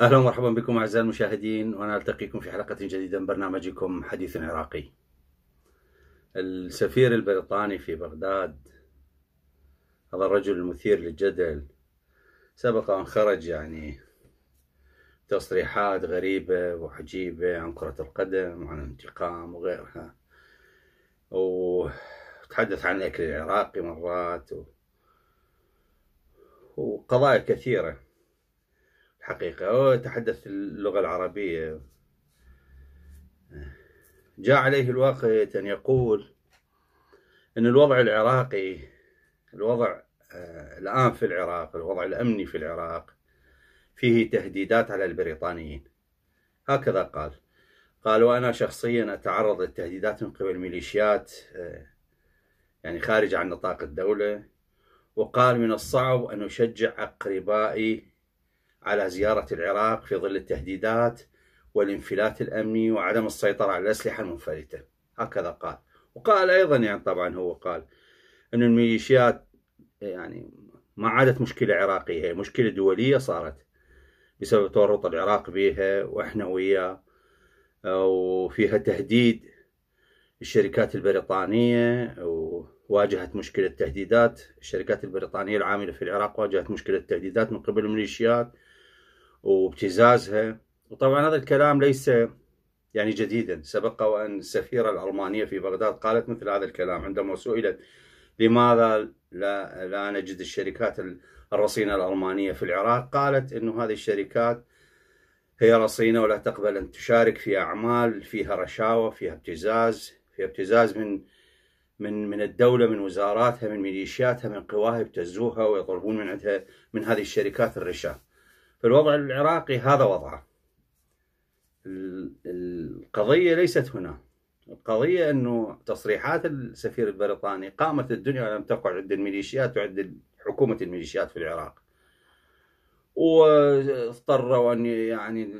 اهلا ومرحبا بكم اعزائي المشاهدين وانا التقيكم في حلقه جديده من برنامجكم حديث عراقي. السفير البريطاني في بغداد هذا الرجل المثير للجدل سبق ان خرج يعني تصريحات غريبة وعجيبة عن كرة القدم وعن الانتقام وغيرها وتحدث عن الأكل العراقي مرات و... وقضايا كثيرة الحقيقة وتحدث اللغة العربية جاء عليه الوقت أن يقول أن الوضع العراقي الوضع آه، الآن في العراق الوضع الأمني في العراق فيه تهديدات على البريطانيين هكذا قال قال وأنا شخصيا أتعرض للتهديدات من قبل ميليشيات آه، يعني خارج عن نطاق الدولة وقال من الصعب أن أشجع أقربائي على زيارة العراق في ظل التهديدات والانفلات الأمني وعدم السيطرة على الأسلحة المنفلتة هكذا قال وقال أيضا يعني طبعا هو قال أن الميليشيات يعني ما عادت مشكلة عراقية هي مشكلة دولية صارت بسبب تورط العراق بها واحنا وياه وفيها تهديد الشركات البريطانية وواجهت مشكلة تهديدات الشركات البريطانية العاملة في العراق واجهت مشكلة تهديدات من قبل الميليشيات وابتزازها وطبعا هذا الكلام ليس يعني جديدا سبق وأن السفيرة الألمانية في بغداد قالت مثل هذا الكلام عندما سئلت لماذا لا, لا نجد الشركات الرصينة الألمانية في العراق قالت أنه هذه الشركات هي رصينة ولا تقبل أن تشارك في أعمال فيها رشاوى فيها ابتزاز فيها ابتزاز من من من الدولة من وزاراتها من ميليشياتها من قواها يبتزوها ويطلبون من عندها من هذه الشركات الرشا فالوضع العراقي هذا وضعه القضية ليست هنا القضية أنه تصريحات السفير البريطاني قامت الدنيا لم تقع عند الميليشيات وعند حكومة الميليشيات في العراق واضطروا أن يعني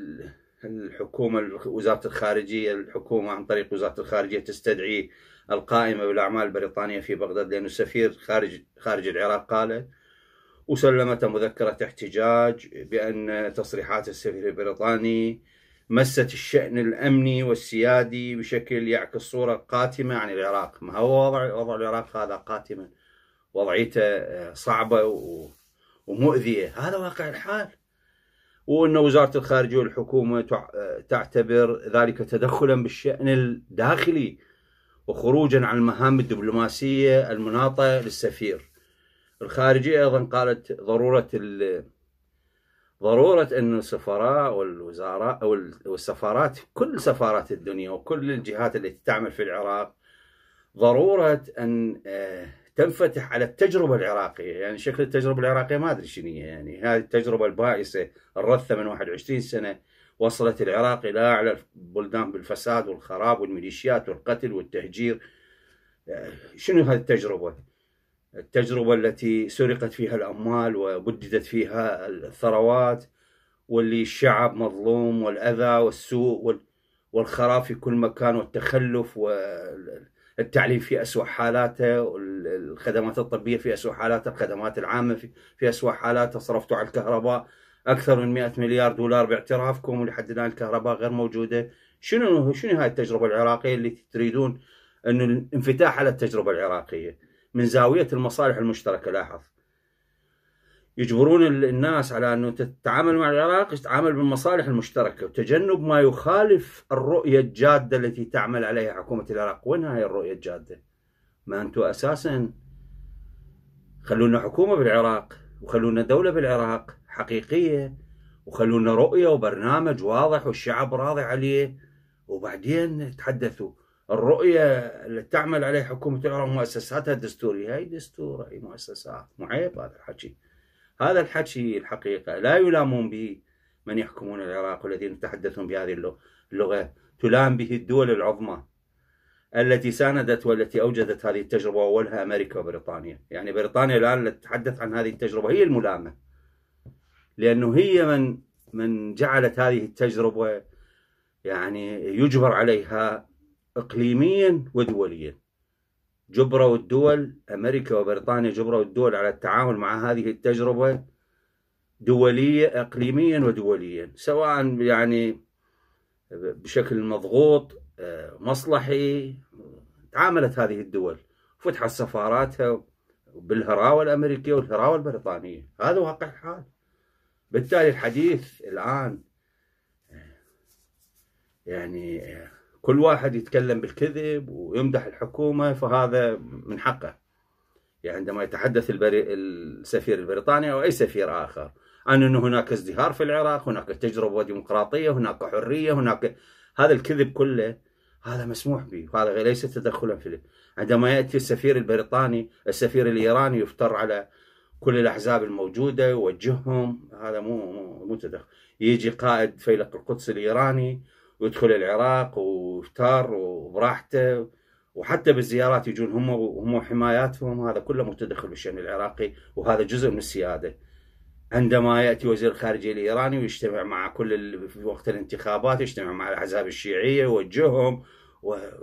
الحكومة وزارة الخارجية الحكومة عن طريق وزارة الخارجية تستدعي القائمة بالأعمال البريطانية في بغداد لأن السفير خارج خارج العراق قال وسلمت مذكرة احتجاج بأن تصريحات السفير البريطاني مست الشأن الأمني والسيادي بشكل يعكس صورة قاتمة عن العراق ما هو وضع, وضع العراق هذا قاتمة وضعيته آه، صعبة ومؤذية هذا واقع الحال وأن وزارة الخارجية والحكومة آه، تعتبر ذلك تدخلا بالشأن الداخلي وخروجا عن المهام الدبلوماسية المناطة للسفير الخارجية أيضا قالت ضرورة ضرورة أن السفراء والوزراء والسفارات كل سفارات الدنيا وكل الجهات التي تعمل في العراق ضرورة أن آه، تنفتح على التجربة العراقية يعني شكل التجربة العراقية ما أدري شنو يعني هذه التجربة البائسة الرثة من 21 سنة وصلت العراق إلى أعلى البلدان بالفساد والخراب والميليشيات والقتل والتهجير يعني شنو هذه التجربة؟ التجربة التي سرقت فيها الأموال وبددت فيها الثروات واللي الشعب مظلوم والأذى والسوء والخراب في كل مكان والتخلف وال التعليم في أسوأ حالاته الخدمات الطبية في أسوأ حالاته الخدمات العامة في, اسوء أسوأ حالاته صرفتوا على الكهرباء أكثر من 100 مليار دولار باعترافكم ولحد الآن الكهرباء غير موجودة شنو شنو هاي التجربة العراقية اللي تريدون أنه الانفتاح على التجربة العراقية من زاوية المصالح المشتركة لاحظ يجبرون الناس على انه تتعامل مع العراق تتعامل بالمصالح المشتركه وتجنب ما يخالف الرؤيه الجاده التي تعمل عليها حكومه العراق، وين هاي الرؤيه الجاده؟ ما انتم اساسا خلونا حكومه بالعراق وخلونا دوله بالعراق حقيقيه وخلونا رؤيه وبرنامج واضح والشعب راضي عليه وبعدين تحدثوا الرؤيه اللي تعمل عليها حكومه العراق مؤسساتها الدستوريه هاي دستور هاي مؤسسات معيب هذا الحكي هذا الحكي الحقيقة لا يلامون به من يحكمون العراق والذين يتحدثون بهذه اللغة تلام به الدول العظمى التي ساندت والتي أوجدت هذه التجربة أولها أمريكا وبريطانيا يعني بريطانيا الآن تتحدث عن هذه التجربة هي الملامة لأنه هي من من جعلت هذه التجربة يعني يجبر عليها إقليميا ودوليا جبروا الدول أمريكا وبريطانيا جبروا الدول على التعامل مع هذه التجربة دولية إقليميا ودوليا سواء يعني بشكل مضغوط مصلحي تعاملت هذه الدول فتحت سفاراتها بالهراوة الأمريكية والهراوة البريطانية هذا واقع الحال بالتالي الحديث الآن يعني كل واحد يتكلم بالكذب ويمدح الحكومة فهذا من حقه يعني عندما يتحدث البري... السفير البريطاني أو أي سفير آخر عن أنه هناك ازدهار في العراق هناك تجربة ديمقراطية هناك حرية هناك هذا الكذب كله هذا مسموح به وهذا ليس تدخلا في عندما يأتي السفير البريطاني السفير الإيراني يفتر على كل الأحزاب الموجودة يوجههم هذا مو مو, مو تدخل يجي قائد فيلق القدس الإيراني ويدخل العراق ويفتر وبراحته وحتى بالزيارات يجون هم وهم وحماياتهم هذا كله متدخل بالشأن العراقي وهذا جزء من السيادة عندما يأتي وزير الخارجية الإيراني ويجتمع مع كل في وقت الانتخابات يجتمع مع الأحزاب الشيعية يوجههم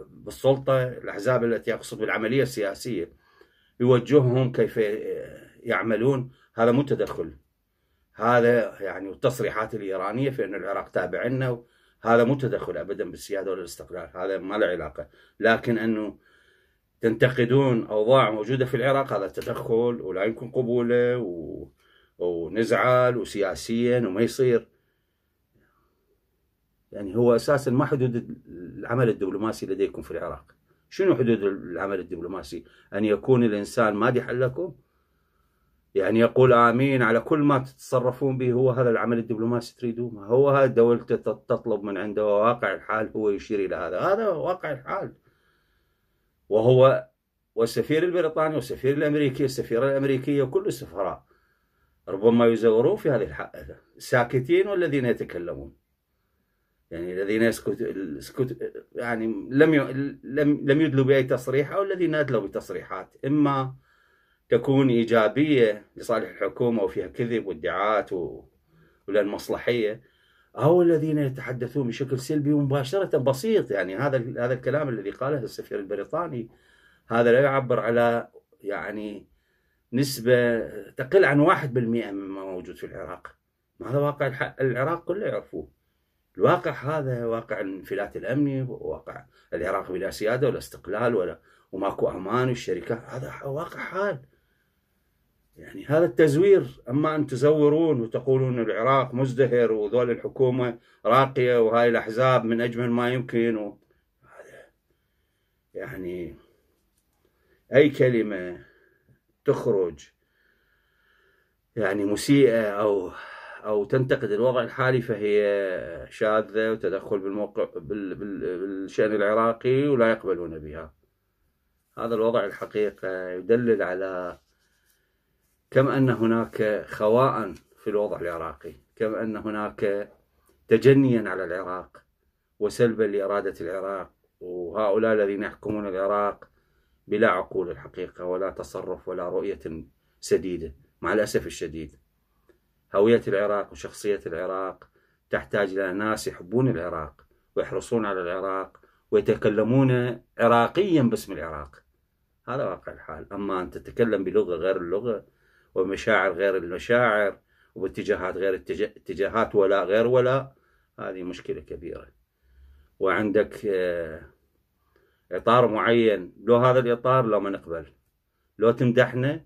بالسلطة الأحزاب التي أقصد بالعملية السياسية يوجههم كيف يعملون هذا مو تدخل هذا يعني التصريحات الإيرانية في أن العراق تابع لنا هذا مو تدخل ابدا بالسياده ولا الاستقلال هذا ما له علاقه لكن انه تنتقدون اوضاع موجوده في العراق هذا تدخل ولا يمكن قبوله و... ونزعل وسياسيا وما يصير يعني هو اساسا ما حدود العمل الدبلوماسي لديكم في العراق شنو حدود العمل الدبلوماسي ان يكون الانسان مادحا لكم يعني يقول امين على كل ما تتصرفون به هو هذا العمل الدبلوماسي تريدونه هو هذا دولته تطلب من عنده وواقع الحال هو يشير الى هذا هذا واقع الحال وهو والسفير البريطاني والسفير الامريكي والسفيره الامريكيه وكل السفراء ربما يزورون في هذه الحائله ساكتين والذين يتكلمون يعني الذين يسكت السكت يعني لم لم لم يدلوا باي تصريح او الذين ادلوا بتصريحات اما تكون إيجابية لصالح الحكومة وفيها كذب وادعاءات وللمصلحية أو الذين يتحدثون بشكل سلبي مباشرة بسيط يعني هذا هذا الكلام الذي قاله السفير البريطاني هذا لا يعبر على يعني نسبة تقل عن واحد بالمئة مما موجود في العراق هذا واقع العراق كله يعرفوه الواقع هذا واقع الانفلات الأمني وواقع العراق بلا سيادة ولا استقلال ولا وماكو أمان والشركات هذا واقع حال يعني هذا التزوير اما ان تزورون وتقولون العراق مزدهر وذول الحكومه راقيه وهاي الاحزاب من اجمل ما يمكن و... يعني اي كلمه تخرج يعني مسيئه او او تنتقد الوضع الحالي فهي شاذه وتدخل بالموقع بالشان العراقي ولا يقبلون بها هذا الوضع الحقيقه يدلل على كم أن هناك خواء في الوضع العراقي كم أن هناك تجنيا على العراق وسلبا لإرادة العراق وهؤلاء الذين يحكمون العراق بلا عقول الحقيقة ولا تصرف ولا رؤية سديدة مع الأسف الشديد هوية العراق وشخصية العراق تحتاج إلى ناس يحبون العراق ويحرصون على العراق ويتكلمون عراقيا باسم العراق هذا واقع الحال أما أن تتكلم بلغة غير اللغة ومشاعر غير المشاعر وباتجاهات غير اتجاهات ولا غير ولا هذه مشكلة كبيرة وعندك آه، إطار معين لو هذا الإطار لو ما نقبل لو تمدحنا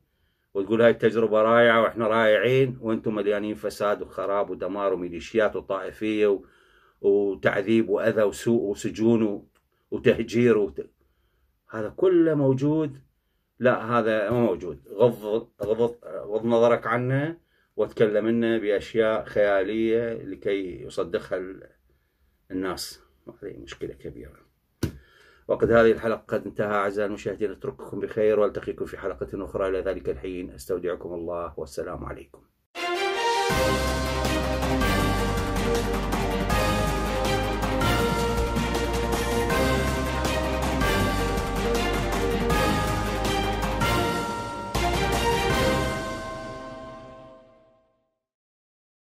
وتقول هاي التجربة رائعة واحنا رائعين وانتم مليانين فساد وخراب ودمار وميليشيات وطائفية وتعذيب وأذى وسوء وسجون وتهجير وت... هذا كله موجود لا هذا مو موجود غض غض غض نظرك عنه واتكلم عنه باشياء خياليه لكي يصدقها الناس هذه مشكله كبيره وقد هذه الحلقة قد انتهى أعزائي المشاهدين أترككم بخير وألتقيكم في حلقة أخرى إلى ذلك الحين أستودعكم الله والسلام عليكم.